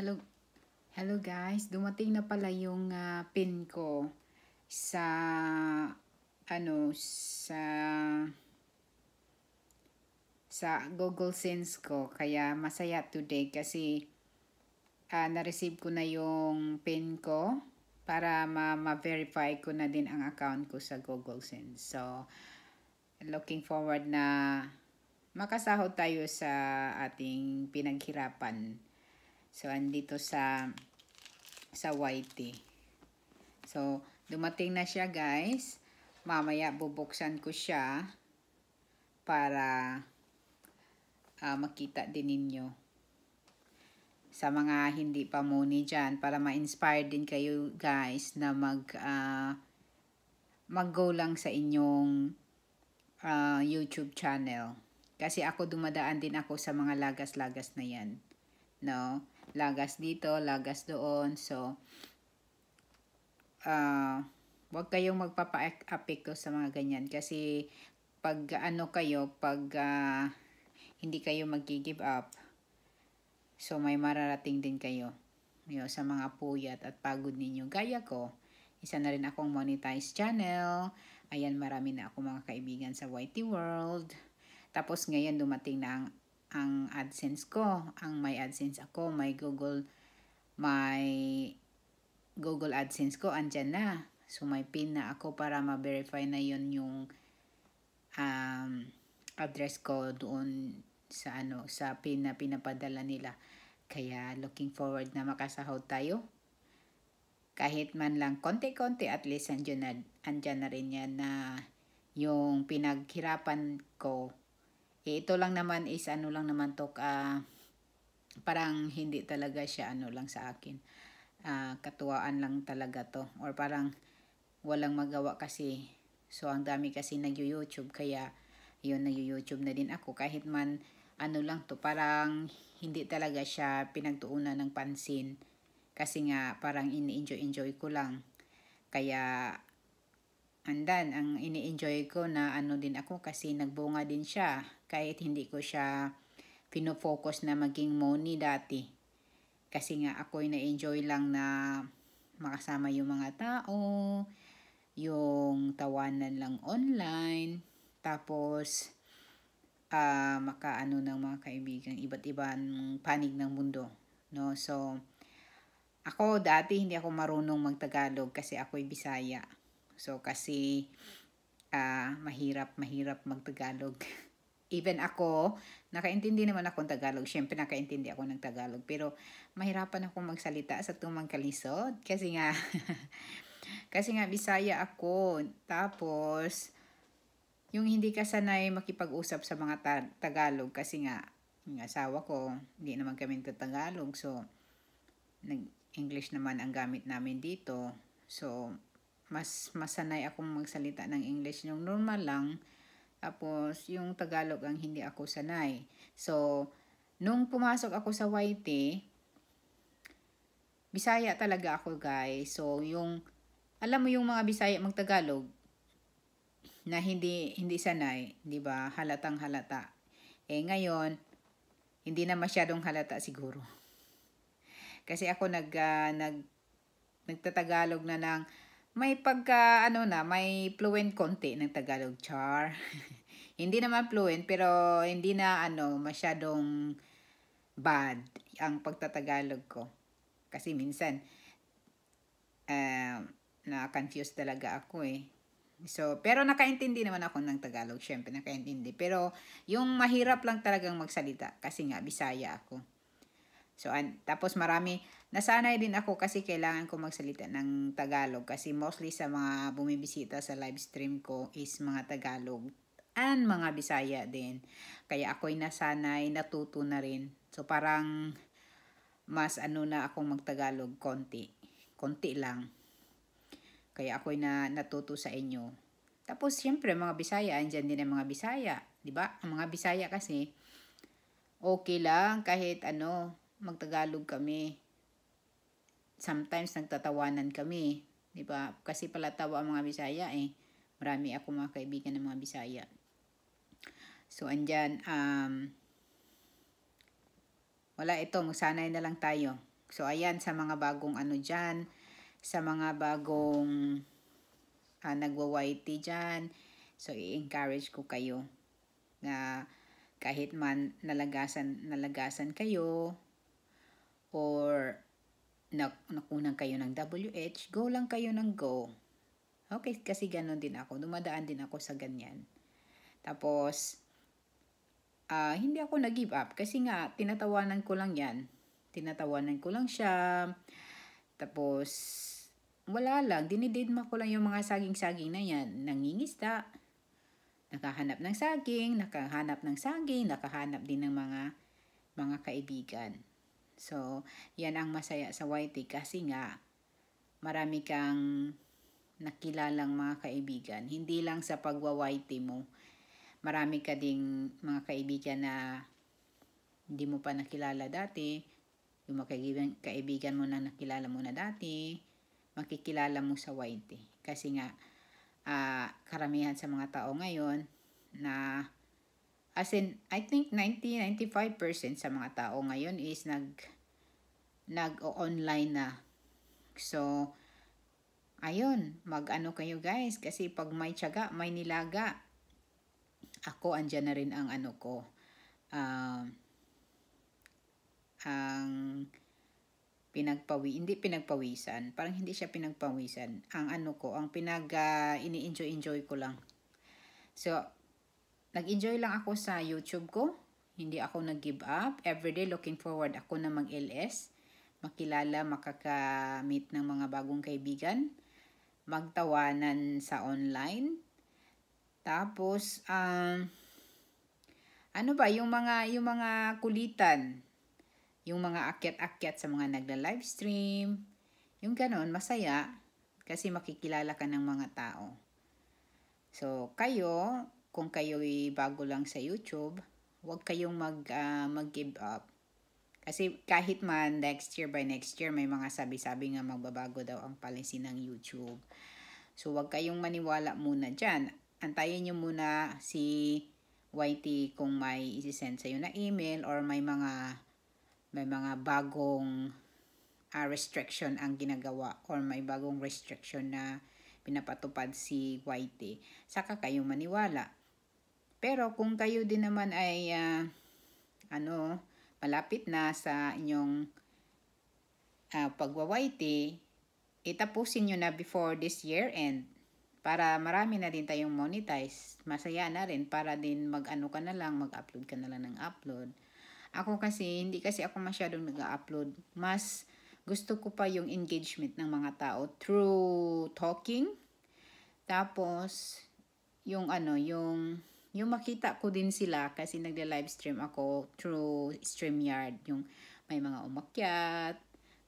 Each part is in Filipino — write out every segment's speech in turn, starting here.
Hello, hello guys. Dumating na pala yung uh, pin ko sa ano sa sa Google Sense ko. Kaya masaya today kasi uh, na-receive ko na yung pin ko para ma-verify ma, ko na din ang account ko sa Google Sense. So, looking forward na makasahod tayo sa ating pinaghirapan So, andito sa sa whitey. So, dumating na siya guys. Mamaya bubuksan ko siya para uh, makita din ninyo. Sa mga hindi pa muni dyan, para ma-inspire din kayo guys na mag uh, mag-go lang sa inyong uh, YouTube channel. Kasi ako dumadaan din ako sa mga lagas-lagas na yan. No? lagas dito, lagas doon. So, uh, ah, wag kayong magpapa-apekto sa mga ganyan. Kasi, pag ano kayo, pag uh, hindi kayo mag-give up, so may mararating din kayo yun, sa mga puyat at pagod ninyo. Gaya ko, isa na rin akong monetized channel. Ayan, marami na ako mga kaibigan sa YT World. Tapos ngayon dumating na ang ang AdSense ko, ang my AdSense ako, my Google, my Google AdSense ko, andyan na. So, may pin na ako para ma-verify na yon yung um, address ko doon sa ano sa pin na pinapadala nila. Kaya looking forward na makasahod tayo. Kahit man lang konti-konti at least andyan na, andyan na rin yan na yung pinaghirapan ko eh, ito lang naman is ano lang naman to uh, parang hindi talaga siya ano lang sa akin uh, katuwaan lang talaga to or parang walang magawa kasi so ang dami kasi nag-youtube kaya yun nag-youtube na din ako kahit man ano lang to parang hindi talaga siya pinagtuunan ng pansin kasi nga parang ini-enjoy-enjoy ko lang kaya andan ang ini-enjoy ko na ano din ako kasi nagbunga din siya kahit hindi ko siya pinofocus na maging money dati kasi nga ako ay na-enjoy lang na makasama yung mga tao yung tawanan lang online tapos uh, makaano ng mga kaibigan iba't ibang panig ng mundo no so ako dati hindi ako marunong magtagalog kasi ako ay Bisaya So, kasi uh, mahirap, mahirap magtagalog. Even ako, nakaintindi naman ako ng Tagalog. Siyempre, nakaintindi ako ng Tagalog. Pero, mahirapan ako magsalita sa tumang kalisod. Kasi nga, kasi nga, Bisaya ako. Tapos, yung hindi ka sanay makipag-usap sa mga ta Tagalog. Kasi nga, yung asawa ko, hindi naman kami Tagalog. So, nag-English naman ang gamit namin dito. So, mas masanay akong magsalita ng English. Yung normal lang, tapos yung Tagalog ang hindi ako sanay. So, nung pumasok ako sa YT, Bisaya talaga ako guys. So, yung, alam mo yung mga Bisaya magtagalog na hindi, hindi sanay, di ba? Halatang halata. Eh ngayon, hindi na masyadong halata siguro. Kasi ako nag, uh, nag, nagtatagalog na ng may pagka ano na, may fluent konti ng Tagalog char. hindi naman fluent pero hindi na ano masyadong bad ang pagtatagalog ko. Kasi minsan uh, na-confuse talaga ako eh. So, pero nakaintindi naman ako ng Tagalog. syempre nakaintindi. Pero, yung mahirap lang talagang magsalita. Kasi nga, Bisaya ako. So, an tapos marami, Nasanay din ako kasi kailangan ko magsalita ng Tagalog kasi mostly sa mga bumibisita sa live stream ko is mga Tagalog and mga Bisaya din. Kaya ako'y nasanay, natuto na rin. So parang mas ano na akong magtagalog konti. Konti lang. Kaya ako'y na natuto sa inyo. Tapos siyempre mga Bisaya, andyan din ang mga Bisaya. 'di ba? Ang mga Bisaya kasi okay lang kahit ano magtagalog kami sometimes nagtatawanan kami, 'di ba? Kasi pala tawa ang mga Bisaya eh. Marami ako mga kaibigan ng mga Bisaya. So andyan um wala ito, magsanay na lang tayo. So ayan sa mga bagong ano diyan, sa mga bagong uh, ah, nagwa-YT diyan. So i-encourage ko kayo na kahit man nalagasan nalagasan kayo or nakunan kayo ng WH, go lang kayo ng go. Okay, kasi ganun din ako. Dumadaan din ako sa ganyan. Tapos, uh, hindi ako nag-give up. Kasi nga, tinatawanan ko lang yan. Tinatawanan ko lang siya. Tapos, wala lang. Dinididma ko lang yung mga saging-saging na yan. Nangingista. Nakahanap ng saging, nakahanap ng saging, nakahanap din ng mga mga kaibigan. So, yan ang masaya sa YT kasi nga marami kang nakilalang mga kaibigan. Hindi lang sa pagwa-YT mo. Marami ka ding mga kaibigan na hindi mo pa nakilala dati. Yung mga kaibigan, mo na nakilala mo na dati, makikilala mo sa YT. Kasi nga, uh, karamihan sa mga tao ngayon na As in, I think 90-95% sa mga tao ngayon is nag nag-online na. So, ayun, mag-ano kayo guys. Kasi pag may tiyaga, may nilaga. Ako, andyan na rin ang ano ko. Um, uh, ang pinagpawi, hindi pinagpawisan. Parang hindi siya pinagpawisan. Ang ano ko, ang pinag uh, ini-enjoy-enjoy ko lang. So, Nag-enjoy lang ako sa YouTube ko. Hindi ako nag-give up. Everyday looking forward ako na mag-LS. Makilala, makaka-meet ng mga bagong kaibigan. Magtawanan sa online. Tapos, um, ano ba, yung mga, yung mga kulitan. Yung mga akyat-akyat sa mga nagla-livestream. Yung ganon, masaya. Kasi makikilala ka ng mga tao. So, kayo, kung kayo kayo'y bago lang sa YouTube, huwag kayong mag, uh, mag-give up. Kasi kahit man next year by next year, may mga sabi-sabi nga magbabago daw ang policy ng YouTube. So, huwag kayong maniwala muna dyan. Antayin nyo muna si YT kung may isi-send sa'yo na email or may mga may mga bagong uh, restriction ang ginagawa or may bagong restriction na pinapatupad si YT. Saka kayong maniwala pero kung kayo din naman ay uh, ano, malapit na sa inyong uh, ah, pagwawaiti, itapusin nyo na before this year end para marami na din tayong monetize. Masaya na rin para din mag-ano ka na lang, mag-upload ka na lang ng upload. Ako kasi, hindi kasi ako masyadong nag-upload. Mas gusto ko pa yung engagement ng mga tao through talking. Tapos, yung ano, yung yung makita ko din sila kasi nagle live stream ako through StreamYard. Yung may mga umakyat,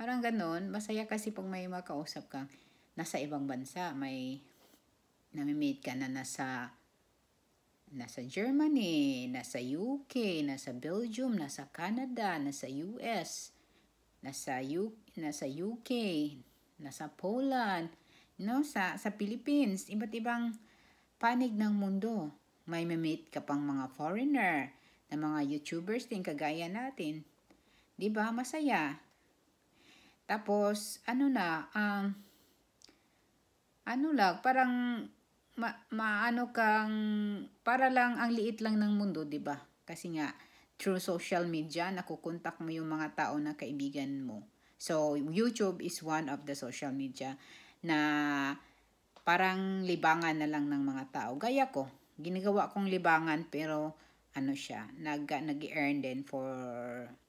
parang ganun. Masaya kasi pag may makausap kang nasa ibang bansa, may nami-meet ka na nasa nasa Germany, nasa UK, nasa Belgium, nasa Canada, nasa US, nasa U nasa UK, nasa Poland, you no sa sa Philippines, iba't ibang panig ng mundo may meet ka pang mga foreigner na mga YouTubers din kagaya natin. 'Di ba? Masaya. Tapos ano na ang um, ano lang parang ma, maano kang para lang ang liit lang ng mundo, 'di ba? Kasi nga through social media nakukontak mo yung mga tao na kaibigan mo. So YouTube is one of the social media na parang libangan na lang ng mga tao. Gaya ko, ginagawa kong libangan pero ano siya, nag, nag-earn din for,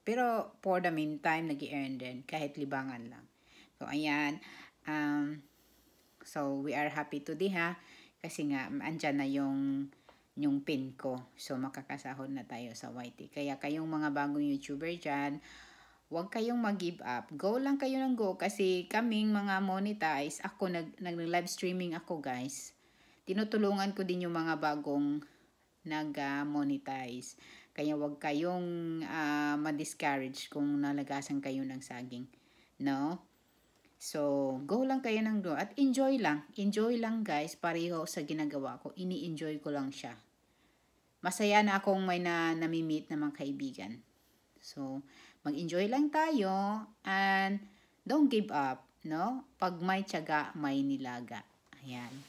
pero for the meantime, nag-earn din kahit libangan lang. So, ayan. Um, so, we are happy today ha. Kasi nga, andyan na yung, yung pin ko. So, makakasahod na tayo sa YT. Kaya kayong mga bagong YouTuber dyan, huwag kayong mag-give up. Go lang kayo ng go kasi kaming mga monetize, ako nag, nag-live streaming ako guys tinutulungan ko din yung mga bagong nag-monetize. Kaya wag kayong uh, ma-discourage kung nalagasan kayo ng saging. No? So, go lang kayo ng go. At enjoy lang. Enjoy lang guys. Pareho sa ginagawa ko. Ini-enjoy ko lang siya. Masaya na akong may na, nami-meet na mga kaibigan. So, mag-enjoy lang tayo. And don't give up. No? Pag may tiyaga, may nilaga. Ayan.